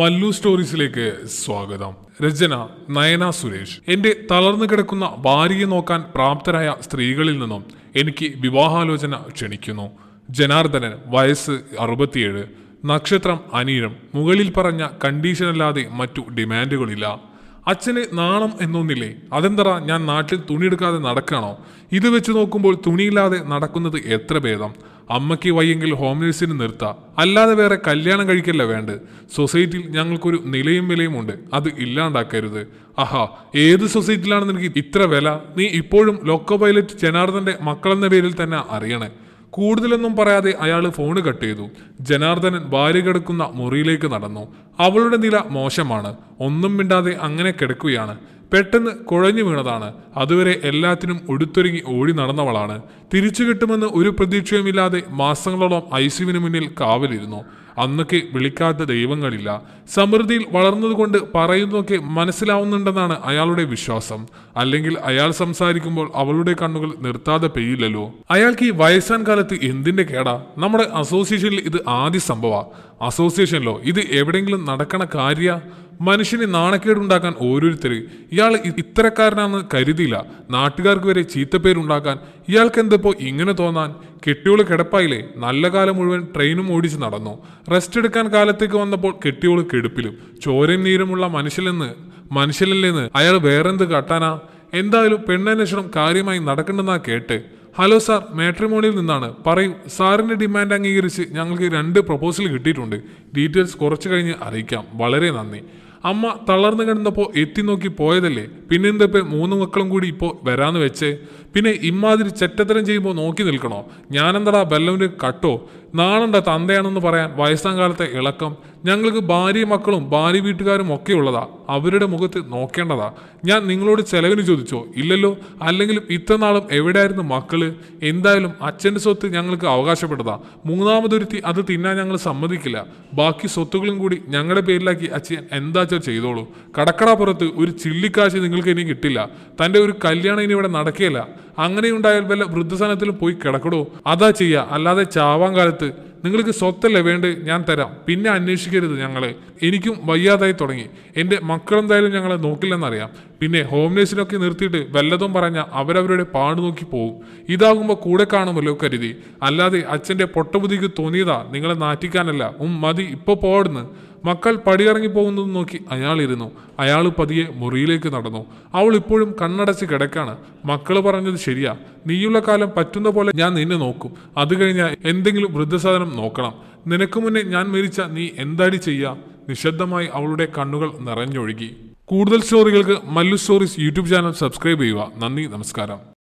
മല്ലു സ്റ്റോറീസിലേക്ക് സ്വാഗതം രചന നയന സുരേഷ് എന്റെ തളർന്നു കിടക്കുന്ന ഭാര്യയെ നോക്കാൻ പ്രാപ്തരായ സ്ത്രീകളിൽ നിന്നും എനിക്ക് വിവാഹാലോചന ക്ഷണിക്കുന്നു ജനാർദ്ദനൻ വയസ്സ് അറുപത്തിയേഴ് നക്ഷത്രം അനീരം മുകളിൽ പറഞ്ഞ കണ്ടീഷനല്ലാതെ മറ്റു ഡിമാൻഡുകളില്ല അച്ഛന് നാണം എന്നൊന്നില്ലേ അതെന്തറാ ഞാൻ നാട്ടിൽ തുണിയെടുക്കാതെ നടക്കണോ ഇത് വെച്ച് നോക്കുമ്പോൾ തുണിയില്ലാതെ നടക്കുന്നത് എത്ര ഭേദം അമ്മയ്ക്ക് വയ്യെങ്കിൽ ഹോം നേഴ്സിന് നിർത്താം അല്ലാതെ വേറെ കല്യാണം കഴിക്കല്ല വേണ്ട സൊസൈറ്റിയിൽ ഞങ്ങൾക്കൊരു നിലയും വിലയും ഉണ്ട് അത് ഇല്ലാണ്ടാക്കരുത് ആഹാ ഏത് സൊസൈറ്റിയിലാണ് നിനക്ക് ഇത്ര വില നീ ഇപ്പോഴും ലോക്കോ പൈലറ്റ് ജനാർദ്ദന്റെ മക്കളെന്ന പേരിൽ തന്നെ അറിയണേ കൂടുതലൊന്നും പറയാതെ അയാൾ ഫോണ് കട്ട് ചെയ്തു ജനാർദ്ദനൻ വാരി കിടക്കുന്ന മുറിയിലേക്ക് നടന്നു അവളുടെ നില മോശമാണ് ഒന്നും മിണ്ടാതെ അങ്ങനെ കിടക്കുകയാണ് പെട്ടെന്ന് കുഴഞ്ഞു വീണതാണ് അതുവരെ എല്ലാത്തിനും ഒടുത്തൊരുങ്ങി ഓടി നടന്നവളാണ് തിരിച്ചു കിട്ടുമെന്ന് ഒരു പ്രതീക്ഷയുമില്ലാതെ മാസങ്ങളോളം ഐസിയുവിന് മുന്നിൽ കാവലിരുന്നു അന്നൊക്കെ വിളിക്കാത്ത ദൈവങ്ങളില്ല സമൃദ്ധിയിൽ വളർന്നതുകൊണ്ട് പറയുന്നതൊക്കെ മനസ്സിലാവുന്നുണ്ടെന്നാണ് അയാളുടെ വിശ്വാസം അല്ലെങ്കിൽ അയാൾ സംസാരിക്കുമ്പോൾ അവളുടെ കണ്ണുകൾ നിർത്താതെ പെയ്യില്ലല്ലോ അയാൾക്ക് ഈ വയസ്സാൻ കാലത്ത് എന്തിന്റെ കേടാ നമ്മുടെ അസോസിയേഷനിൽ ഇത് ആദ്യ സംഭവ അസോസിയേഷനിലോ ഇത് എവിടെയെങ്കിലും നടക്കണ കാര്യ മനുഷ്യന് നാണക്കേടുണ്ടാക്കാൻ ഓരോരുത്തർ ഇയാൾ ഇത്തരക്കാരനാണെന്ന് കരുതിയില്ല നാട്ടുകാർക്ക് വരെ ചീത്തപ്പേരുണ്ടാക്കാൻ ഇയാൾക്ക് എന്തിപ്പോ ഇങ്ങനെ തോന്നാൻ കെട്ടിയോള് കിടപ്പായില്ലേ നല്ല കാലം മുഴുവൻ ട്രെയിനും ഓടിച്ച് നടന്നു റെസ്റ്റ് എടുക്കാൻ കാലത്തേക്ക് വന്നപ്പോൾ കെട്ടിയോള് കെടുപ്പിലും ചോരയും നീരുമുള്ള മനുഷ്യനെന്ന് മനുഷ്യനല്ലേന്ന് അയാൾ വേറെന്ത് കാട്ടാനാ എന്തായാലും പെണ്ണന്വേഷണം കാര്യമായി നടക്കണ്ടെന്നാ കേട്ട് ഹലോ സാർ മാട്രിമോണിയിൽ നിന്നാണ് പറയും സാറിൻ്റെ ഡിമാൻഡ് അംഗീകരിച്ച് ഞങ്ങൾക്ക് രണ്ട് പ്രപ്പോസൽ കിട്ടിയിട്ടുണ്ട് ഡീറ്റെയിൽസ് കുറച്ച് കഴിഞ്ഞ് അറിയിക്കാം വളരെ നന്ദി അമ്മ തളർന്നു കിടന്നപ്പോ എത്തി നോക്കി പോയതല്ലേ പിന്നെ പിന്നെന്തപ്പോ മൂന്ന് മക്കളും കൂടി ഇപ്പോ വരാന്ന് വെച്ചേ പിന്നെ ഇമ്മാതിരി ചെറ്റത്തരം ചെയ്യുമ്പോൾ നോക്കി നിൽക്കണോ ഞാനെന്തടാ ബല്ലവന് കട്ടോ നാളണ്ട തന്തയാണെന്ന് പറയാൻ വയസ്സാം കാലത്തെ ഇളക്കം ഞങ്ങൾക്ക് ഭാര്യയും മക്കളും ഭാര്യ വീട്ടുകാരും ഒക്കെ ഉള്ളതാ അവരുടെ മുഖത്ത് നോക്കേണ്ടതാ ഞാൻ നിങ്ങളോട് ചെലവിന് ചോദിച്ചോ ഇല്ലല്ലോ അല്ലെങ്കിലും ഇത്രനാളും എവിടെയായിരുന്നു മക്കള് എന്തായാലും അച്ഛൻ്റെ സ്വത്ത് ഞങ്ങൾക്ക് അവകാശപ്പെട്ടതാ മൂന്നാമതൊരുത്തി അത് തിന്നാൻ ഞങ്ങൾ സമ്മതിക്കില്ല ബാക്കി സ്വത്തുക്കളും കൂടി ഞങ്ങളുടെ പേരിലാക്കി അച്ഛൻ എന്താച്ചോ ചെയ്തോളൂ കടക്കടപ്പുറത്ത് ഒരു ചില്ലിക്കാശ് നിങ്ങൾക്ക് ഇനി കിട്ടില്ല തൻ്റെ ഒരു കല്യാണം ഇനി ഇവിടെ നടക്കില്ല അങ്ങനെയുണ്ടായാൽ വല്ല വൃദ്ധസനത്തിൽ പോയി കിടക്കടോ അതാ ചെയ്യ അല്ലാതെ ചാവാൻ കാലത്ത് നിങ്ങൾക്ക് സ്വത്തല്ലേ വേണ്ട ഞാൻ തരാം പിന്നെ അന്വേഷിക്കരുത് ഞങ്ങളെ എനിക്കും വയ്യാതായി തുടങ്ങി എൻ്റെ മക്കളെന്തായാലും ഞങ്ങളെ നോക്കില്ലെന്നറിയാം പിന്നെ ഹോം നേഴ്സിനൊക്കെ നിർത്തിയിട്ട് വല്ലതും പറഞ്ഞ അവരവരുടെ പാട് നോക്കി പോകും ഇതാകുമ്പോൾ കൂടെ കാണുമല്ലോ കരുതി അല്ലാതെ അച്ഛൻ്റെ പൊട്ടബുദ്ധിക്ക് തോന്നിയതാ നിങ്ങളെ നാറ്റിക്കാനല്ല ഉം മതി ഇപ്പോൾ പോടുന്നു മക്കൾ പടിയിറങ്ങി പോകുന്നത് നോക്കി അയാളിരുന്നു അയാൾ പതിയെ മുറിയിലേക്ക് നടന്നു അവൾ ഇപ്പോഴും കണ്ണടച്ച് കിടക്കാണ് മക്കൾ പറഞ്ഞത് ശരിയാ നീയുള്ള കാലം പറ്റുന്ന പോലെ ഞാൻ നിന്നെ നോക്കും അത് കഴിഞ്ഞാൽ എന്തെങ്കിലും വൃദ്ധസാധനം നോക്കണം നിനക്ക് മുന്നേ ഞാൻ മരിച്ച നീ എന്താടി ചെയ്യുക നിശബ്ദമായി അവളുടെ കണ്ണുകൾ നിറഞ്ഞൊഴുകി കൂടുതൽ സ്റ്റോറികൾക്ക് Mallu stories YouTube channel subscribe ചെയ്യുക നന്ദി നമസ്കാരം